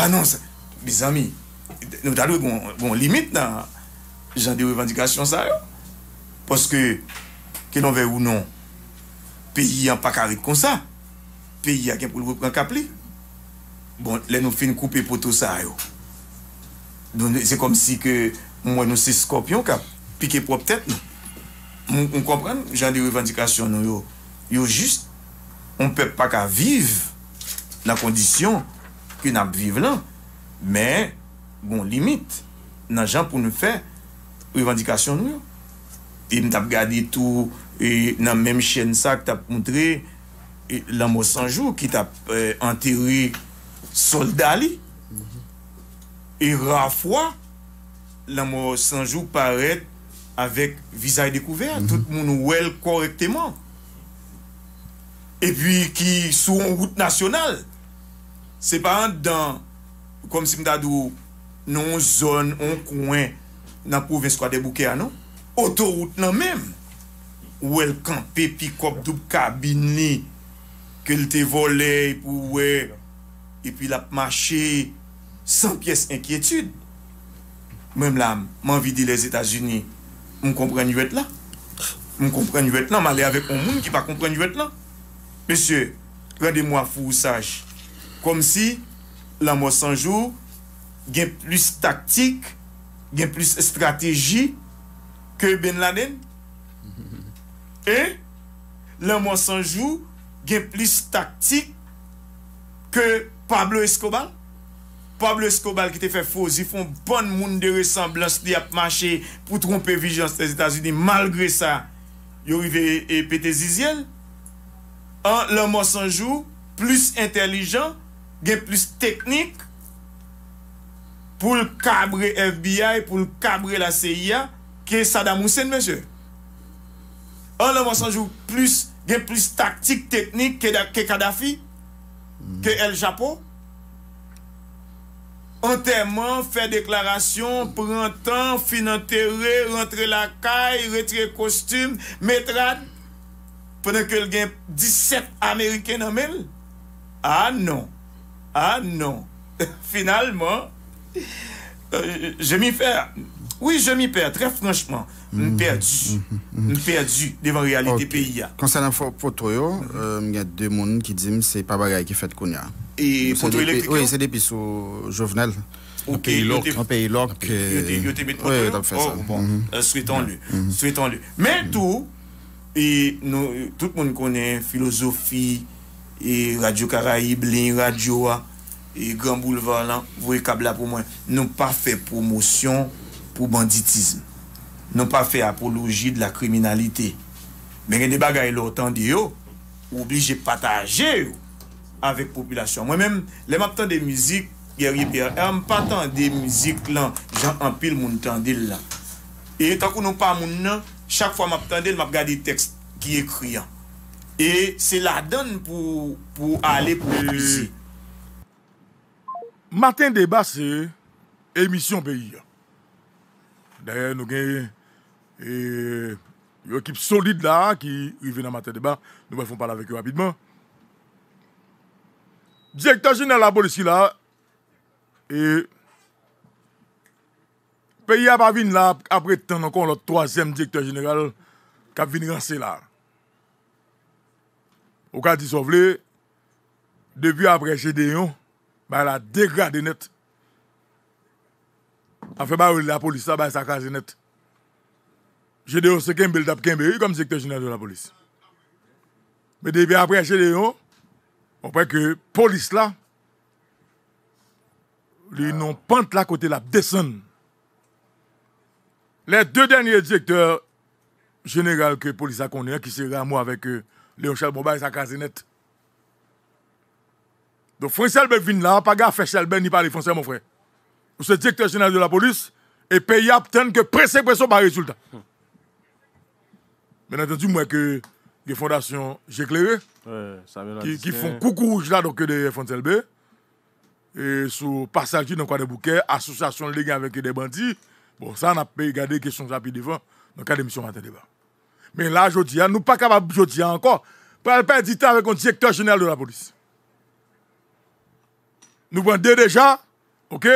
Ah nan, bizami, nou dalou goun limite nan jan de revendikasyon sa yo. Poske, ke nou ve ou non, peyi an pa karik kon sa, peyi an kem pou lupran kapli. Bon, le nou fin koupe poto sa yo. Se kom si ke mwen nou se skopyon ka, pike po ptet nou. Mwen kon kompran jan de revendikasyon nou yo, yo just. On pep pa ka viv nan kondisyon. Ke nap vive lan Men bon limit Nan jan pou nou fe Revendikasyon nou E m tap gade tou E nan menm chen sa E la mou sanjou Ki tap anteri soldali E, e rafwa La mou sanjou paret Avek vizay dekouver mhm. Tout moun nou wel korekteman E pi ki sou Moun gout nasyonal Se pa an dan, konm si mdadou, non non nan ou zon, ou konwen, nan pou ven skwa de bouke anon, otorout nan men, ou el kan pepi kop dup kabini, ke l te vole pou we, e pi la pmache, san pies enkyetud. Men mlam, man vidi les Etats-Unis, m kompreny wet la, m kompreny wet la, man le avek on moun ki pa kompreny wet la. Mese, mwen de mwa fousaj, kom si l'an mwos anjou gen plus taktik, gen plus estrategi ke Ben Laden, e l'an mwos anjou gen plus taktik ke Pablo Escobar. Pablo Escobar ki te fe fos, yi fon bon moun de resamblan se di ap mache pou trompe vijan se te Zita Zini, malgre sa yorive e, e pete Zizien, an l'an mwos anjou plus intelijan gen plus teknik pou l kabre FBI pou l kabre la CIA ke Saddam Hussein menche an l anman sanjou gen plus taktik teknik ke Kadhafi ke El Chapo anterman fe deklarasyon prentan, finanterre, rentre la kay retre kostum, metran pwene ke l gen 17 Ameriken anmen anon Ah non, finalement, euh, je m'y perds. Oui, je m'y perds, très franchement. M'y perdu. Me perdu devant la réalité pays. Concernant photo, mhm. euh, il y a deux personnes qui disent que ce n'est pas bagaille qui fait qu'on a. Et photo électrique Oui, c'est depuis sous Jovenel. Un pays loc. pays loc. Il y a ça. Oh, mhm. euh, souhaitons-le. Mhm. souhaitons Mais tout, et tout le monde connaît philosophie, E Radyo Karaib, Lin Radyoa, e Gran Boulevard lan, vou e kabla pou mwen. Nou pa fè promosyon pou banditism. Nou pa fè apologi de la kriminalite. Men gen de bagay lò tan di yo, oubli jè pata aje yo, avèk populasyon. Mwen men, le map tan de mizik, ger yè piyè, e an pa tan de mizik lan, jan anpil moun tan dil lan. E takou nou pa moun nan, chak fwa map tan dil, map gade tekst ki ekriyan. Et c'est la donne pour aller pour le polici. Matin débat, c'est émission pays. D'ailleurs, nous gagnez une équipe solide là, qui revient dans matin débat. Nous voyons parler avec eux rapidement. Direkteur général, la policie, là, pays a pas vini là, après tant encore le troisième directeur général qui a vini rancé là. Ou ka diso vle, devyo apreche deyon, ba la degra denet. Afen ba ou la polis la, ba sa kaze net. Je deyo se ken build up, ken be yi kom sektor jenel de la polis. Me devyo apreche deyon, ou prek e polis la, li yon ah. pante la kote la, deson. Le de denye sektor jenel ke polis la konen, ki se yon amou avek e, Léon Chalbouba et sa kazinette. Don Franselbe vin la, pa ga Franselbe ni pa lé Franselbe, mon frè. Ou se dièkter chenal de la polis, e pe y ap ten ke prese preso pa rezultat. Men atenti mwen ke gè fondasyon jè kleré, ki fon koukouj la doke de Franselbe, e sou pasajit nan kwa de boukè, asosasyon lè gen avèkè de bandi, bon sa nan pe y gade kèchons api divan, nan kade misyon vantè deba. Men la jodi an, nou pa kabab jodi an ankon, pral pa edite avèk an dijektor jenel de la polis. Nou bandè deja, ok,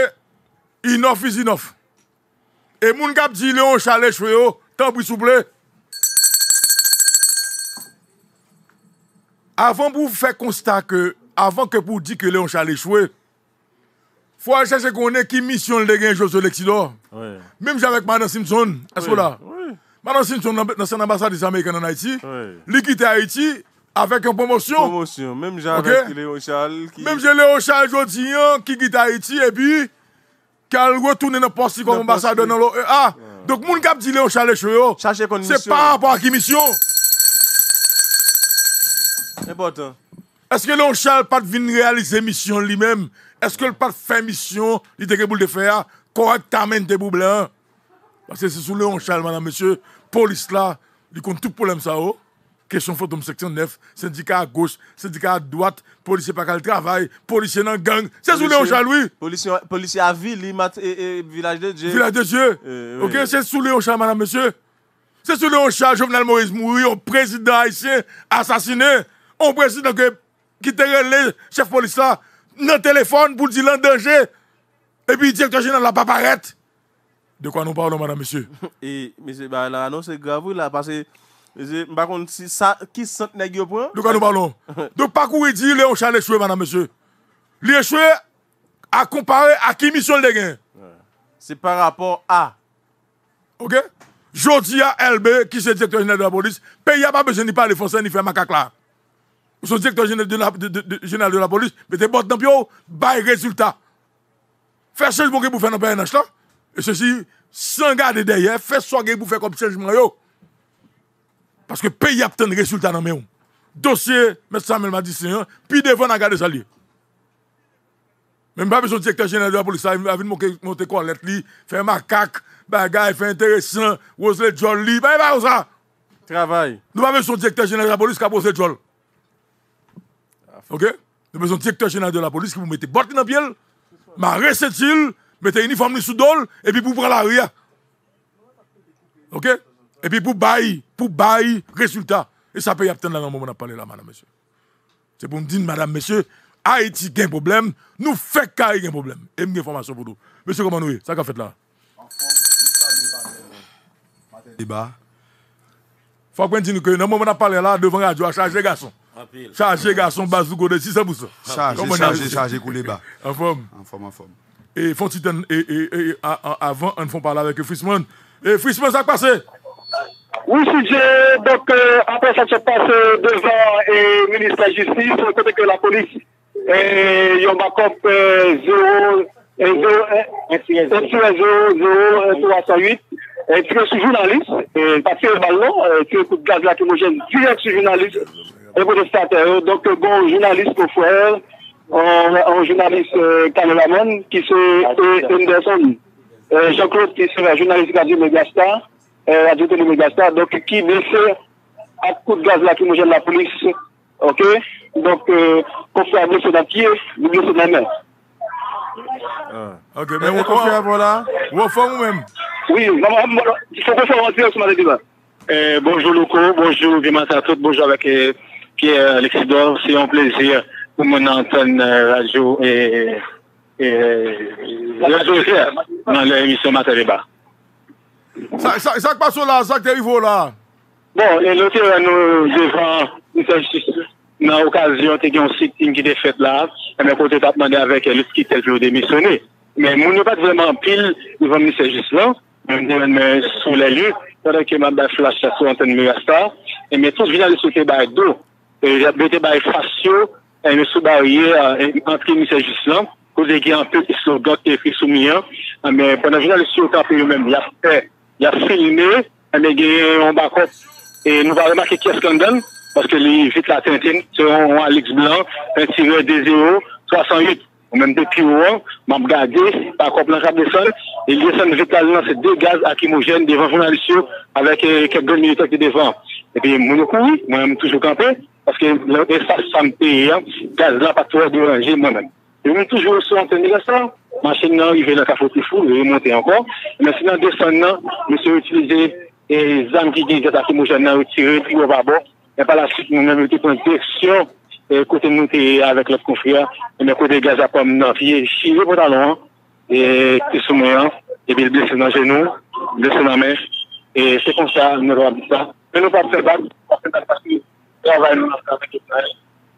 inoff is inoff. E moun gap di Leon Chalé chwe yo, oh, tan pou souble, avan pou fè konsta ke, avan ke pou di ke Leon Chalé chwe, fwa jase konè ki misyon le genjose le ki do, mèm javek Mada Simpson, asko la, mèm jase konè ki misyon le genjose le ki do, Manan si nou yon nasyon ambasade yon Amerikan nan Haiti, li kite Haiti avèk yon promosyon? Mèm jè avèk yon Léo Charles ki... Mèm jè Léo Charles jò di yon ki kite Haiti, e pi, ki al wè toune nan posi kon ambasade nan lò E.A. Dok moun kap di Léo Charles yon chou yo? Chache kon misyon. Se pa apwa ki misyon? E potan. Eske Léo Charles pat vin realize misyon li mèm? Eske l pat fè misyon li teke boule de fè ya? Korek ta men te bouble an? Parce que c'est sous Léon Charles, madame, monsieur, police là, il compte tout problème ça. Oh. Question fantôme section 9, syndicat à gauche, syndicat à droite, policier pas qu'à travail, policier dans gang. C'est sous Léon Charles, oui. Policier, policier à ville, village de Dieu. Village de Dieu. Eh, ok, c'est sous Léon Charles, madame, monsieur. C'est sous Léon Charles, Jovenel Moïse mourir, un président haïtien assassiné, On président qui était le chef police là, dans le téléphone pour dire en danger. Et puis, directeur général n'a pas paraître. De quoi nous parlons, madame, monsieur Et, monsieur, bah, là, non, c'est grave, là, parce que. Je ne bah, contre si ça, qui sont les De quoi nous parlons Donc, pas courir dit Léon Charles échoué, madame, monsieur. L'échoué à comparer à qui mission le gain. C'est par rapport à. OK Jodia LB, qui est directeur général de la police, pays n'a pas besoin de parler français ni faire macaque là. Son directeur général de la, de, de, général de la police, mettez bottes dans le bio, bail résultat. Faire ce que vous faire dans le PNH là. Et ceci, sans garder derrière, fait soigner pour faire comme changement. Yo. Parce que le pays a obtenu des résultats dans mes Dossier, M. Samuel m'a dit, puis devant, on a gardé ça Li. Même pas besoin de directeur général de la police, il a monter monter l'être, li, faire macaque, bagaille, fait intéressant, Jol, Jolly, bah, bah, ça. Travail. Nous pas besoin de directeur général de la police qui a posé Jol. Ah, ok? Nous avons besoin de directeur général de la police qui vous mettez botte dans la pied, ma recette mettez uniforme sous dol et puis pour prendre ria. Hein. OK Et puis pour bailler, pour bailler résultat. Et ça peut y obtenir dans moment on a parlé là, madame, monsieur. C'est pour me dire, madame, monsieur, Haïti a problème, nous faisons qu'il y a problème. Et une information pour nous. Monsieur, comment nous est Ça qu'a fait là Débat. Faut qu'on dise que dans le moment on a parlé là, devant la radio, à charger garçon. Charger garçon, bas de 600%. Charger, charger, charger, couler bas. En forme. En forme, en forme et avant, on ne pas parler avec Frisman. Et Frisman, ça a passé? Oui, j'ai donc euh, après ça se passe euh, devant le ministre de la Justice, côté que la police, et ils 0, 0, 0, et tu es journaliste, et parce que ballon, euh, tu journaliste, et donc bon journaliste frère, An jounalist kameraman euh, Ki se en euh, den son euh, Jankot ki se jounalist Gadiou Megastar Adjoutou Megastar Ki vese ak kou de gaz la ki mou jel la polis ah, Ok Konfyo a vise dan ki Vise nan men Ok men konfyo a vola Wofo mwen Wofo mwen Bonjou louko Bonjou Bonjou Bonjou pou moun anten euh, radyo e... radyo jè, nan lè emisyon materè ba. Sak pasou lan, sak derivo lan. Bon, e lòte an nou devan nè okasyon te gen yon sik tim ki defèt la, e mè kote tapmande avèk elè ki tel vè ou demisyonè. Mè moun nou pat vèman pil yon moun sejist lan, mè mè sou lè lè, kare keman bè flashe sasou an ten mè yastan, e mè tout vina lè sote bè dou, e bè te bè fasyo, e mè sou barye antre mi sejus lan, kouz e gè an pe ki sou got, ki pri sou mi an, mè pwè nan vè nan lissi ou kante yo mèm, ya filmè, mè gè yon bakot, e nou va remakè ki esk an den, paske li vit la tenten, se yon wè lix blan, entire d0, 308, mè mè de pi ou an, mè mb gade, bakot nan kante sol, e li esen vit al nan se de gaz akimogen, devan vè nan lissi ou, avèk ket gèl minitek de devan, e pè mè mè mè mè mè mè mè mè mè mè mè Paskè yon sasantè yon, gaz lan patouè d'oranje moun mèm. Yon mèm toujou sou an ten de gastan, manchen nan, yon vè nan kafou pifou, yon mèm te an kon. Mèm sinan de san nan, mèm se utilize zan ki di zatakou mou jan nan, ou tire tri ou vabou. Mèm pala sik moun mèm uti pon teksyon, kote nou te yon avèk lòf konfria, mèm kote gaz apòm nan, fye chi yon pota lòan. E te sou mèm, e bèl blèse nan jenou, blèse nan mèm, e se kon sa, mèm nou vabou sa. Mèm nou vabou sa, mè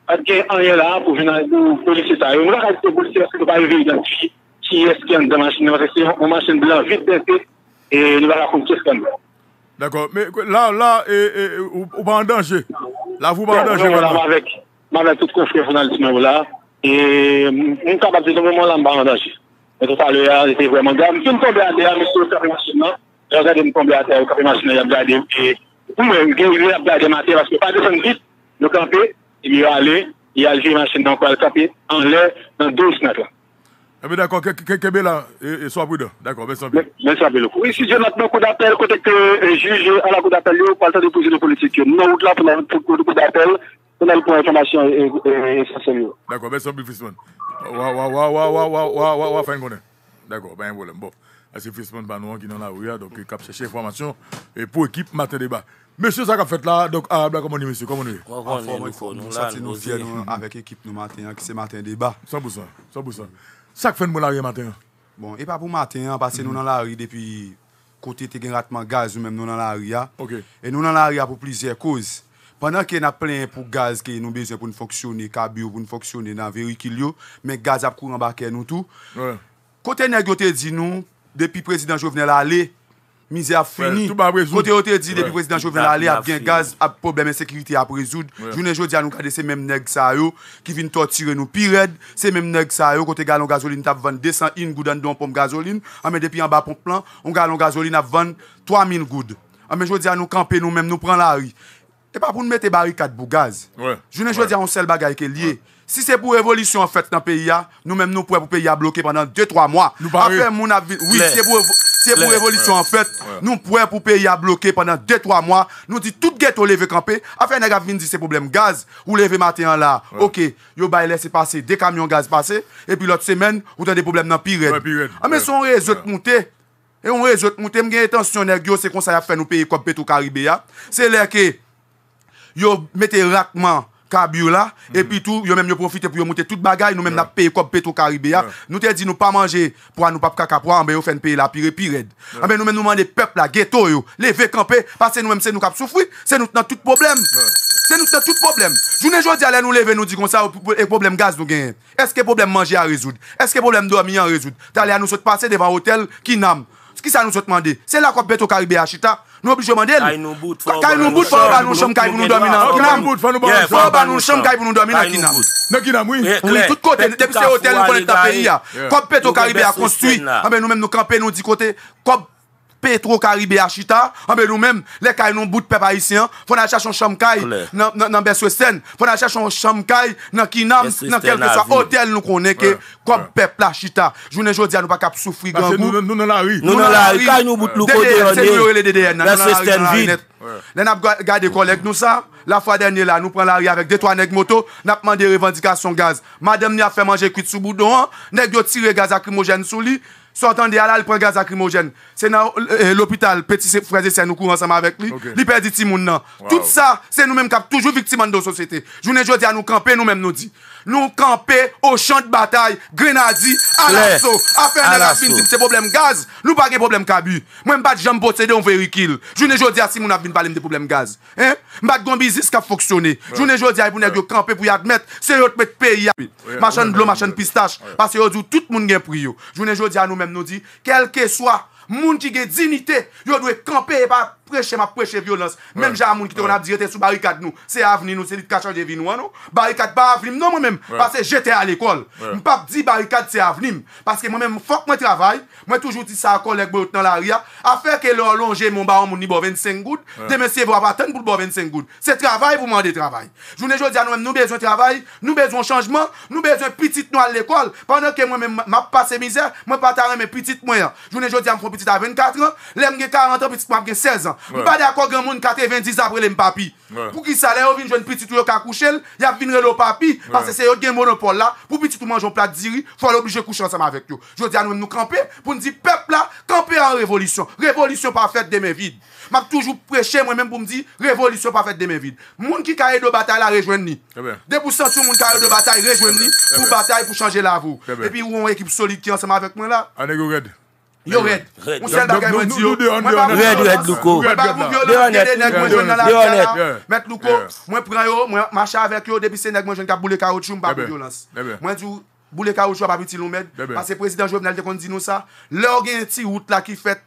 Ateke anye la pou vinan Ou polici sa Ou mwen akade se bolse Si yon pa yon vide Si yon masjen blan vite dete E yon va rakon kesken La ou pa an danje La ou pa an danje Mwen avek tout konfri E mwen kapat Mwen lan pa an danje Mwen konbe ate Mwen kapi masjene Mwen kapi masjene Pou mwen, gen yon ap la demate, vaske pa defen bit, yon kampe, yon yon alé, yon alvé yon masjen, donkwa al kampe, an lè, donkwa dou snak la. Ebe, dako, kebe la, e swabou yon, dako, besan bi. Besan bi lò. Ou yisi diyon natme kou d'apel, koteke juj, ala kou d'apel yon, pwalta depoujè de politik yon. Nou d'la pou nan pou kou d'apel, pou nan pou informasyon yon. Dako, besan bi fisman. Wa, wa, wa, wa, wa, wa, wa, wa, wa, wa c'est Frisman Banouan qui est dans la rue, donc il a cherché information et pour équipe matin débat. Monsieur, ça qu'a fait là, donc ah comment on dit, monsieur Comment on dit En forme, nous fiers avec l'équipe nous matin, hein, qui c'est matin débat. 100%, 100%. Ça fait nous la rue matin hein? Bon, et pas pour matin, hein, parce que nous mhm. dans la rue depuis côté te gen gaz sommes même nous dans la rue. Et nous dans la rue pour plusieurs causes. Pendant y a plein pour gaz que nous besoin pour nous fonctionner, carburant pour nous fonctionner dans véhicule mais gaz a couru en bas nous tout. Côté négocié dit nous Depi prezident Jovenel Ale, mizi a frini. Kote o te di depi prezident Jovenel Ale, ap gen gaz, ap probleme sekiriti ap rezoud. Jounen joudi an nou kade se mem neg sa yo ki vin totire nou pi red. Se mem neg sa yo kote galon gazolin tap van desan in goudan don pom gazolin. Ame ah, depi an ba pom plan, an galon gazolin ap van 3000 goud. Ame ah, joudi an nou kampe nou menm nou pran la ri. Te pa pou nou mette barikat bou gaz. Jounen joudi an ou sel bagay ke liye. Si se pou evolisyon an fèt nan peyi ya, nou mèm nou pouè pou peyi ya blokè pandan 2-3 mwa. Afè moun avi... Si se pou evolisyon an fèt, nou pouè pou peyi ya blokè pandan 2-3 mwa, nou di tout gèt ou leve kampè, afè nè gavvin di se problem gaz, ou leve matè an la. Ok, yo bay lè se passe, dey kamyon gaz passe, epi lòt semen, ou tè dey problem nan piret. Ame ah, son rejot moutè, e mwen rejot moutè, mwen gen etansiyon nè gyo se konsay a fèn ou peyi kampè tou karibè ya. Kabur la, mm. epi tou, yo menm yo profite pou yo moute tout bagay, nou menm la peye kob Petro Karibé ya. Nou te di nou pa manje, pou an nou pap kaka pou an, ben yo fen peye la pire pired. An menm nou menm nou mande pep la, geto yo, leve, kampe, pase nou menm se nou kap soufoui, se nou tnen tout problem. Se nou tnen tout problem. Jounen jodi ale nou leve nou di kon sa, e problem gaz nou genye. Eske problem manje a rezoud, eske problem dormi a rezoud. Te ale a nou sote pase devan hotel kinam. Ski sa nou sote mande, se la kob Petro Karibé ya chita. Nwoblij yo mandel? Kay nou bout fwa ou ban nou chom kay voun nou dòm ina kinam. Kay nou bout fwa ou ban nou chom kay voun nou dòm ina kinam. Nan kinam wii? Wii, tout kote. Depi se hotel nou konen tape iya. Kob pe to karibe a konstui. Ame nou mem nou kampe nou di kote. Kob. Petro Karibé a Chita, anbe ah, nou men, lèk ay nou bout pepe a Yissien, fwona chachon chomkay nan Beswesten, fwona chachon chomkay nan Kinam, nan kelke soya hotel nou konenke, kompepe la Chita. Jounen jodi an nou bak ap soufri gangou, nou nan la ri, nou nan la ri, dèdèyè, dèdèyè, nan nan la ri net. Nè nap gade kolek nou sa, la fwa denye la nou pren la ri avek detwa neg moto, nap mande revendikasyon gaz, madem ni a fè manje kuit souboudou an, neg yo tire gaz akrimogen sou li, Sotan di alal pre gaz akrimogen, euh, se nan l'opital, peti freze se nou kou ansama vek li, li perdi ti moun nan. Tout sa, se nou men kap toujou viktiman do sosete. Jounen jodi an nou kampe, nou men nou di. Nou kampe, o chan de batay, grenadi, alaso. Afen nega fin di mse problem gaz, nou bagen problem kabu. Mwen bat jambote de ou verikil. Jounen jodia si moun ap vin valem de problem gaz. Mbak gombi zis ka foksyone. Jounen jodia pou negyo kampe pou yadmet, se yot met pe yapi. Machan blon, machan pistache. Pase yot diw tout moun gen priyo. Jounen jodia nou men nou di, kelke swa, moun ki gen zinite, yon dwe kampe e bat. prêcher, m'a prêcher violence. Même j'ai un monde qui a dit, sous barricade nous. C'est avenir nous, c'est le cacher des vin nous, hein, non? Barricade, pas avenir, non, moi-même. Parce que j'étais à l'école. Je pas dit barricade, c'est avenir. Parce que moi-même, faut que moi travaille. Moi, toujours dit ça à collègue dans l'arrière. Hein. Affaire que leur longer mon baron, mon niveau 25 gouttes. Demain, c'est vous attendre pour le 25 gouttes. C'est travail, vous demandez travail. Je vous dis à nous avons nous besoin de travail, nous besoin de changement, nous besoin de petites nous à l'école. Pendant que moi-même, m'a passé misère, moi, pas mes petites moyens. Je vous dis à me petit petite à 24 ans, l'aime 40 ans, je moi, 16 ans. Je ne suis pas d'accord grand monde 90 après les papi. Pour qui ça, l'air vienne jouer une petite ou coucher, il a venu le papi, parce que c'est eux monopole là. Pour petit tout manger un plat eh ben. de il faut l'obliger coucher ensemble avec eux. Je dis à nous nous camper, pour nous dire, peuple là, camper en révolution. Révolution parfaite des mes vides. M'a toujours prêché moi-même pour me dire, révolution parfaite des mes vides. monde qui carré de bataille là, ni Dès eh ben. pour sentir ont carré de bataille, ni pour bataille, pour changer la vous. Et eh ben. e puis, on une équipe solide qui ensemble avec moi là. Yo red. Red. Mwen se yon deyon deyon net. Red yon deyon net. Mwen preyo, mwen mwache avek yo, debise neg mwen jen ka boule karouchou, mwen preyo. Mwen diyo boule karouchou ap ap iti lomèd, pase prezident Jove nal dekond di nou sa, lò gen ti wout la ki fet,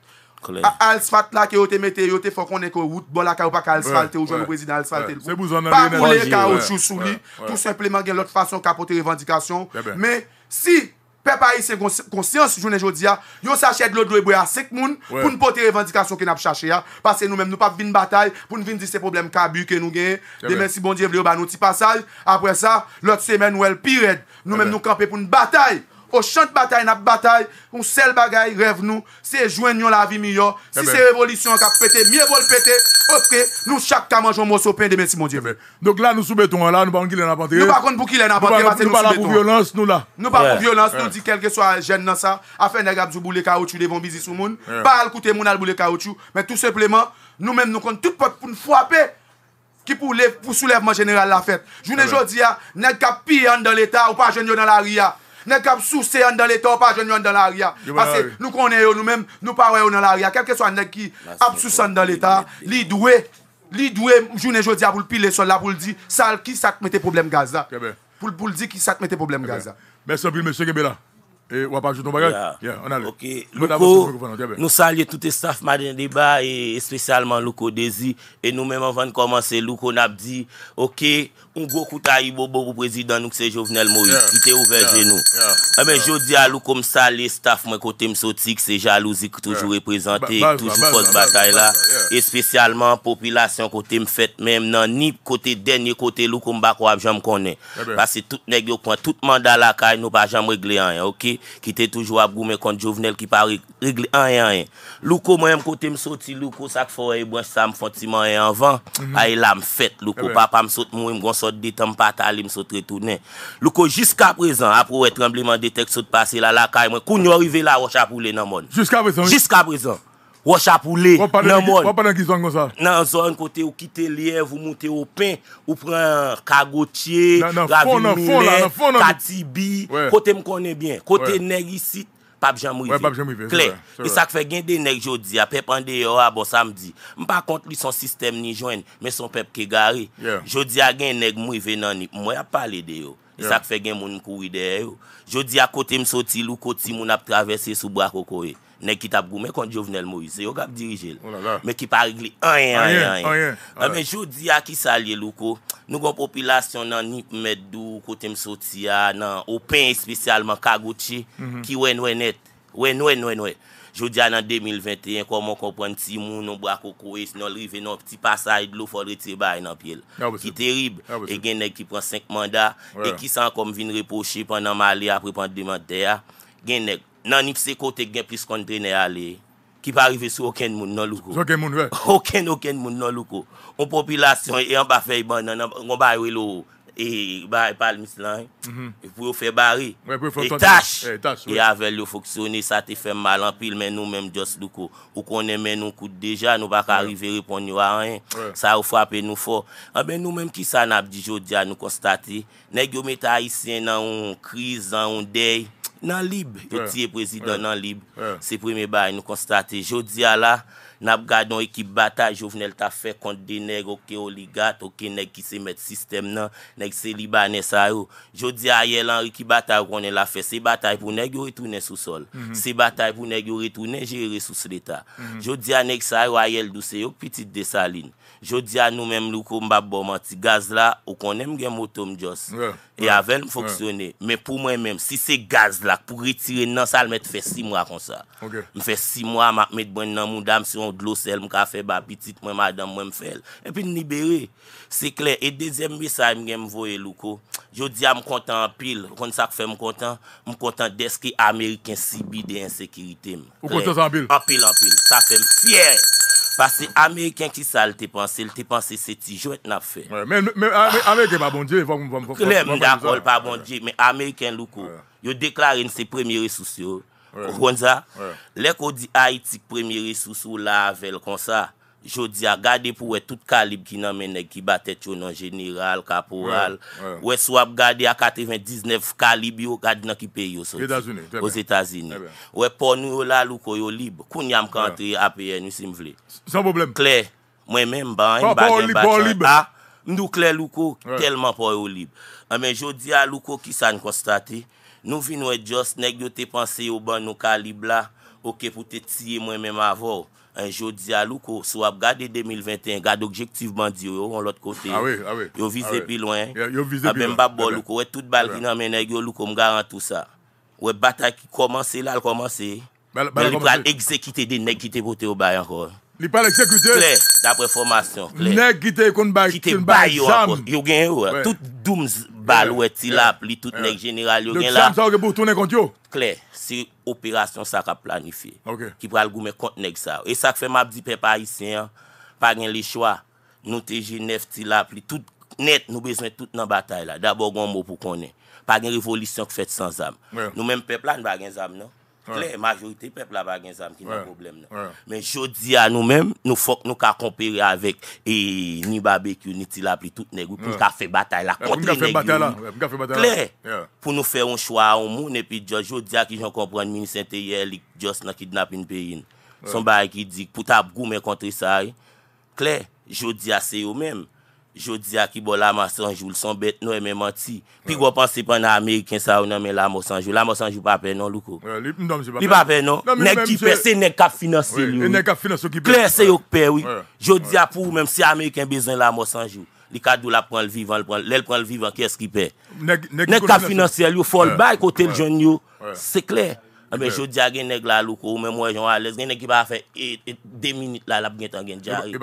al sfat la ki yo te mete, yo te fokon neko wout bol la ka ou pa ka al sfat, te ou jwè loprezident al sfat. Se bouzou nan deyon enerji. Pa boule karouchou sou li, tout sepleman gen lot fason kapote revandikasyon, mwen si ou, Fè pa yi se konsyans jounen jodi ya Yo sache ed lo dwe bwe a sek moun Poun pote revendikasyon ke nap chache ya Pase nou men nou pa vin batay Poun vin di se problem kabu ke nou gen Demensi bondye vle ou ba nou ti pasaj Apre sa, lot semen ou el pi red Nou men nou kampe pou n batay au champ bataille, n'a bataille, on seul bagaille, rêve nous, c'est joindre la vie meilleure. Si eh ben. c'est révolution qui a pété, mieux vaut le péter. Ok, nous chaque cas mangeons un morceau pain de merci mon Dieu. Eh ben. Donc là, nous soumettons là, nous ne pouvons pas nous Nous pas pour qui les n'a pas nous pas pour violence, nous là. Nous pas pour violence, nous dit quel que soit jeune dans ça, afin de gabzou bouler caoutchouc devant business ou monde, pas le mon à bouler caoutchouc, mais tout simplement, nous-mêmes nous comptons tout pour nous frapper qui pour, le, pour soulèvement général la fête. Je ne eh dis pas, n'est pas pire dans l'État ou pas jeune dans la RIA. Nèk apsou sè an dan l'Etat ou pa jèn yon dan l'Arya. Asè, nou konè yon nou mèm, nou pa wè yon dan l'Arya. Kèp kèso an nèk ki apsou sè an dan l'Etat. Li dwe, li dwe, jounen jodi a vou l'pile sol la. Vou l'di, sal ki sat mè te problem gaz da. Vou l'di ki sat mè te problem gaz da. Mè sè vil mè sè gebe la. E wapak jouton bagay? Ya. Ya, an ale. Ok. Loko, nou salye tout e staff maden deba e, e spesyalman loko dezi e nou menman van komanse loko nap di ok, un gokouta i bo bo bo prezidant nou kse jovenel mou ya. I te ouvej genou. Ya. E ah, men, jodi a loko msalye staff mwen kote msotik se jalouzi kou toujou reprezenti Toujou fos batay la Espesyalman, popilasyon kote mfet menm nan ni kote den ni kote loko mbak wap jam konen Ase tout neg yo konen tout manda la kay Ki te toujwa ap gome kont jovenel Ki pa regle anye anye Loko mwen mkote msoti Loko sak fwa e brans sa mfon ti manye anvan A e mhm. la mfet Loko eh papa msoti mwen mgon soti detan patali msoti retounen Loko jiska prezant Apro we e trembleman detek soti pase la lakay Mwen koun yo rive la wosha pou le nan mon Jiska prezant Ou chap ou le Nan zon kote ou kite liyev Ou nou te ou pen Ou pren kagotye Kati bi Kote m konen bien Kote neg isi Pap jan mouive Klen, isak fe gen den neg jodi A pep an de yo a bon samdi M pa kont li son sistem ni joen Men son pep ke gare Jodi a gen neg mouive nan ni Mwen ap pale de yo Isak e fe gen moun m koui de yo Jodi a kote m soti lou koti Moun ap travese sou bra koko e Nèk ki tap gou, mè kon jovenel mou, se yo gap dirijel. Oh mè ki parigli, ayen, ayen, ayen. Mè joudi a ki salye loukou, nou kon popilasyon nan nip medou, kote msotia, nan open, spesyalman kagoutchi, mhm. ki wenwenet, wenwen, wenwen. Joudi a nan 2021, kon moun konpwen ti moun, nou brakou kowe, si nou lrive nou pti pasaid lou, fol rete bay nan pyele. Ah, ki terib, bon. ah, e gen nèk bon. ki pran 5 manda, e ki san konm vin repoche pan nan mali apre pan 2 manda ya, gen nèk. nan nifse kote gen plis kontre ne ale, ki pa rive sou oken moun nan lukou. Oken moun, ve. Oken, oken moun nan lukou. On popilasyon, e an ba fey ban nan, an ba ywe lo, e, ba, e pal mis lan, e pou yo fey bari, e tash, e ave lo foksyone, sa te fe malan pil, men nou men jos lukou. Ou konen men nou koute deja, nou baka rive repon nyo a an, sa ou fwape nou fwo. A men nou men ki sa nan abdi jodi a nou konstate, ne gyome ta isen nan un kriz, nan un dey, nan lib, petye prezident nan lib se prime baye nou konstate jodi a la Nap gade nou e ki batay, jow vnel ta fè kont de neg oke oligat, oke neg ki se met sistem nan, neg se libanè sa yo. Jow di a ye lan e ki batay konen la fè. Se batay pou neg yo retounen sou sol. Mhm. Se batay pou neg yo retounen jere resous leta. Mhm. Jow di a neg sa yo a ye ldou se yo piti de salin. Jow di a nou menm lou kon mba bom an ti gaz la ou konen mgen motom jos. E avèl mfoksyone. Men pou mwen menm si se gaz la pou ritire nan sal men te fè si mwa kon sa. Ok. Mfè si mwa makmet bon nan moun dam si yon Mwen glosel, mwen ka fe bapitit, mwen madan, mwen fel. E pi nibere. Se kler, e dezyem misay mwen gen mvoye loko. Yo diya m kontan apil. Kon sa k fe m kontan? M kontan deske Ameriken sibide en sekirite m. Ou kontan apil? Apil, apil. Sa fe m fyer. Pas se Ameriken ki sa lte panse, lte panse se ti jwet na fe. Bon men Ameriken pa bonje. Mwen akol pa bonje. Men Ameriken loko. Yo deklare nse premier souciyo. Ou konza, lek ou di haitik premye resous ou la avel kon sa, jodi a gade pou we tout kalib ki nan mene ki batet yo nan jeneral, kaporal, we swap gade a 99 kalib yo, gade nan ki peyo sot. Ose tazine. Ose tazine. We pon nou yo la luko yo lib, koun yam kante apye nou sim vle. San problem. Kler, mwen men mba. Pon lib, pon lib. Nou kler luko, telman pon yo lib. Ame jodi a luko ki sa nkonstate, Nou vin wè jòs nèk yo te panse ah ah yo ban ah nou kalib la, oke pou te tiye mwen mèm avò, an jò diya loukò, sou ap gade 2021, gade objektivman diyo yo, yon lot kote, yo vize pi lwen, abè mbap bo loukò, wè tout bal ki nan mè nèk yo loukò, m garan tout sa, wè batak komanse lal komanse, mè li pral ekzekite din nèk ki te pote yo bayan kò. Li pale eksekute? Kler, dapre formasyon. Kler. Nèk ki te koun bayi? Ki te bayi yo akon. Yo gen yo, eh. tout doum balwe ti lap li, tout nèk jeneral yo gen lap. Yo gen lap sa ou ke pou tounen kont yo? Kler, se operasyon sa ka planifi. Ok. Ki pral goume kont nèk sa ou. E sa ke fe map di pe pa isen, pa gen le chwa, nou teje nef ti lap li, tout net nou bezwen tout nan batay la. Dabou goun mou pou konen. Pa gen revolisyon ki fet san zam. Nou men pe plan bagen zam nou. Kler, majorite pep la bagen zam ki nan problem nan. Men, jodi a nou men, nou fok nou ka komperi avek, e, ni babekyo, ni tila pli tout negwi, pou ka fe batay la kontre negwi. Kler, pou nou fe un chwa a un moun, epi jodi a ki jen kompran, minisente ye li, jos nan kidnap in peyin. Sombare ki dik, pou ta abgou men kontre sa, kler, jodi a se yo men, Jo diya ki bo la masanjou, son bet nou eme manti. Pi gwo panse pan Ameriken sa ou nanmen la masanjou. La masanjou pape non, loukou. Li pape non? Nèk ki pe, se nèk kap finansyen yon. Nèk kap finansyen ki pe. Kler se yon pe, oui. Jo diya pou, mèm si Ameriken bezon la masanjou. Li kadou la pon l'vivan, lèl pon l'vivan, kès ki pe? Nèk kap finansyen yon, fol bay kote l'joun yon. Se kler. Ame yo diya gen neg la loukou, men mwen yon walez, gen neg ki pa fe 8, 8, 2 minute la la gen tan gen diyari.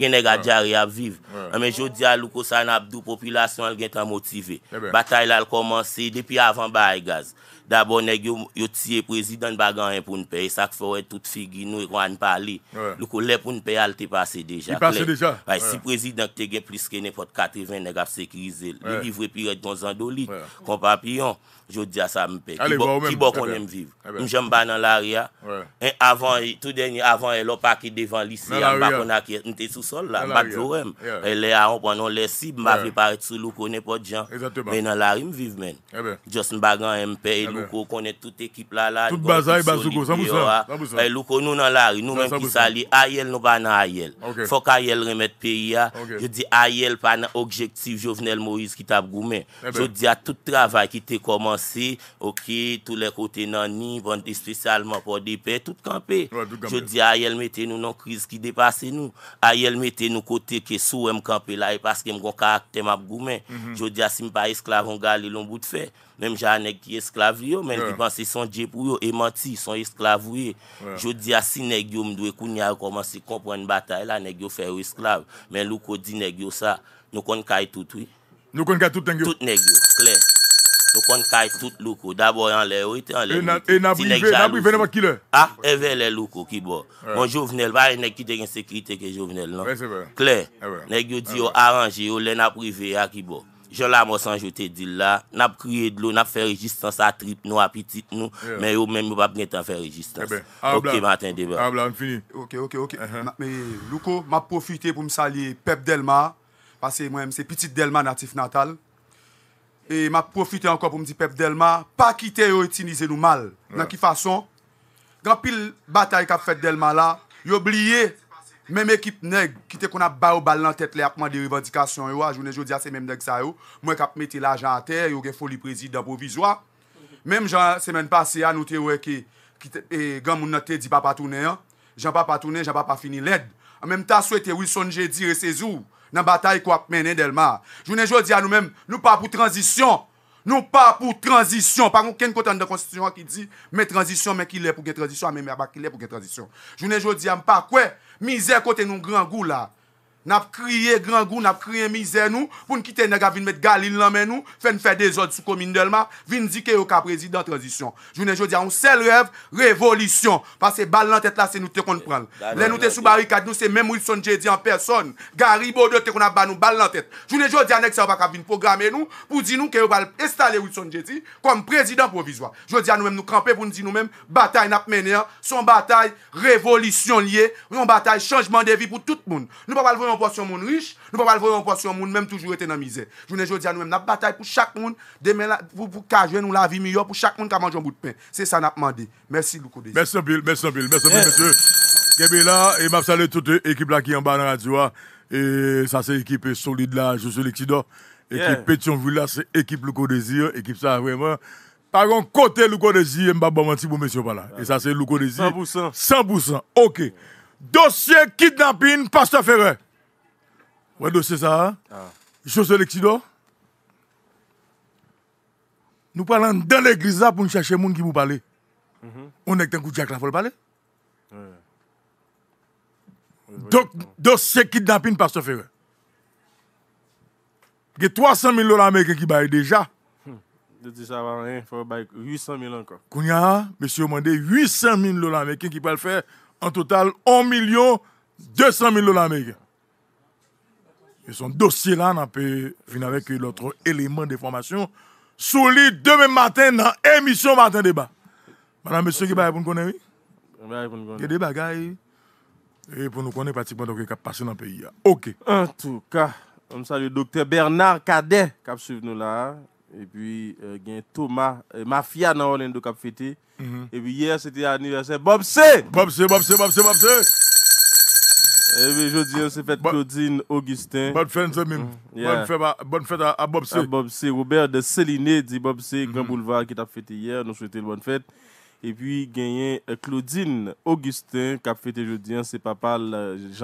Gen neg a diyari ap viv. Ame yo diya loukou sa an ap dou populasyon gen tan motive. Batay la l komanse depi avan bay gaz. Dabo neg yo tiye prezident bagan yon pou n'pe Sakfor et tout figi nou yon kwa n'pali Loko lè pou n'pe al te pase deja Si prezident te gen plis ke nepot 80 neg ap se krize Lè li vwe piret don zan do lit Kon papi yon Jou diya sa mpe Ki bok konen mviv Mjè mba nan l'aria Avon e lopak e devan lisi Mbakon akye nte sou sol la Mbak jou rem E le a ronp anon lè si Mba fe paret sou loko nepot jan Men nan l'aria mviv men eh Just mbagan mpe el Loukou konen tout ekip la la Tout baza yi bazougo, sa mousan Loukou eh, nou nan lari, nou men ki sali Ayel nou ba nan Ayel Fok Ayel remet peyi ya Je di Ayel pa nan objektif Jovenel Moise ki tab Goumen eh Je di a tout travay ki te komansi Ok, tout le kote nan ni Vande spesyalman po de pey Tout kampe Je di Ayel mette nou nan kriz ki depase nou Ayel mette nou kote ke sou em kampe la E paske mgon ka akte mab Goumen Je di a simpa esklavon gale loun bout fey Mèm jan anèk ki esklav yo, mèm ki panse son je pou yo, e manti, son esklav yo. Jou di asin nèk yo mdwe kou nyare komanse kompwen batay la, nèk yo fè yo esklav. Mèm loukou di nèk yo sa, nou konn kay tout, oui? Nou konn kay tout, nèk yo? Tout nèk yo, kler. Nou konn kay tout loukou. Dabou yon lè, yon lè, yon lè. E nabri vè, nabri vè nèmè ki lè? Ha, e vè lè loukou ki bò. Mon jouvnel, va yon nèk ki dek yon sekritè ke jouvnel, nan? Ben jola monsan jote di la, nap kriye dlo, nap fe rejistans a trip nou, a pitit nou, men yo men mou pap netan fe rejistans. Eh ah, ok, mante ah, ndebe. Ok, ok, ok. Uh-huh. Me louko, map profite pou msalye pep delma, pase mwen mse pitit delma natif natal, e map profite anko pou mdi pep delma, pa kite yo etinize nou mal, nan ki fason, gan pil batay kap fet delma la, yo bliye, Mem ekip neg, kite kon ap ba ou balan tet le apman de revan dikasyon yo a, jounen jodi a semen dek sa yo, mwen kap meti la jan ter, yo ge foli prezid ap ou vizwa. Mem jans semen pase a, nou te weke, e, gen moun note di papatounen, jen papatounen, jen papafini led. An menm ta sou ete wison je dire sezou, nan batay kwa ap menen del mar. Jounen jodi a nou menm, nou pa pou transisyon, Nou pa pou transisyon. Par moun ken kote an de konstisyon ki di, mè transisyon mè ki lè pou ge transisyon, a mè mè abak ki lè pou ge transisyon. Jounen jodi am pa kwe, mizè kote nou gran gou la. N'a pas crié grand goût, n'a pas crié misère nous, pour nous quitter Nega, venir mettre Galil dans nous, faire faire des ordres sous commune d'Elma, nous dire que au de président transition. Je dis, un seul rêve, révolution. Parce que balle en tête là, c'est nous te comprendre. Eh, les nous te sous barricade, nous c'est même Wilson Jedi en personne. Gary Bodo te qu'on a nous balle dans tête. Je ne dis, un ex-sœur va venir nous, pour dire nous allons va installer Wilson Jedi comme président provisoire. Je dis, nous même nous camper pour nous dire nous même, bataille n'a pas mené, hein. son bataille révolution liée, on bataille changement de vie pour tout le monde. Nous pas portion monde riche, nous pas voyons portion monde même toujours été dans misère. dis à nous même la bataille pour chaque monde demain la, pour pour nous la vie meilleure pour chaque monde qui mange un bout de pain. C'est ça n'a demandé. Merci beaucoup. Merci Bill, merci Bill, merci Bill monsieur. Gébila et m'a salué toute équipe là qui en bas dans la radio hein. et ça c'est équipe solide là, je suis l'exidor. Équipe Pétionville là, c'est équipe Louko Désir, équipe ça vraiment par contre, côté Louko Désir, je ne pas pour monsieur là. Et ça, c'est Louko 100%. 100%. OK. Dossier kidnapping, Pasteur Ferrer. Oui, c'est ah. José Lexido. Nous parlons dans l'église pour nous chercher les gens qui vous parlent. Mhm. On est un coup de Jack là pour parler. Ouais. Donc, c'est kidnapping, pasteur Ferrer. Il y a 300 000 dollars américains qui baillent déjà. Hmm. Je dis ça il faut bailler 800 000 encore. Kounia, monsieur demandé 800 000 dollars américains qui peuvent faire en total 1 million 200 000 dollars américains. E son dosye la nan pe fin avek loutre eleman de formasyon Souli demen maten nan emisyon maten deba Manan mesye ki baye pou nou konen vi? Baye pou nou konen E de bagay E pou nou konen pati pou nou kap pase nan peyi ya Ok En tou ka Om sali Dr. Bernard Kade Kap suv nou la E pi gen tou ma Mafia nan olen do kap fete mm-hmm. E pi ye cete aniversè Bobse Bobse, Bobse, Bobse, Bobse Eh bien, aujourd'hui, dis, c'est fête Claudine, Augustin. Bonne mm, fête, Zemim. Bonne fête à, à Bob C. Robert de Céline, dit Bob C. Grand mm-hmm. Boulevard, qui t'a fêté hier. Nous souhaitons une bonne fête. Et puis, gagné euh, Claudine Augustin, qui a fêté aujourd'hui, hein, C'est papa euh, Jean.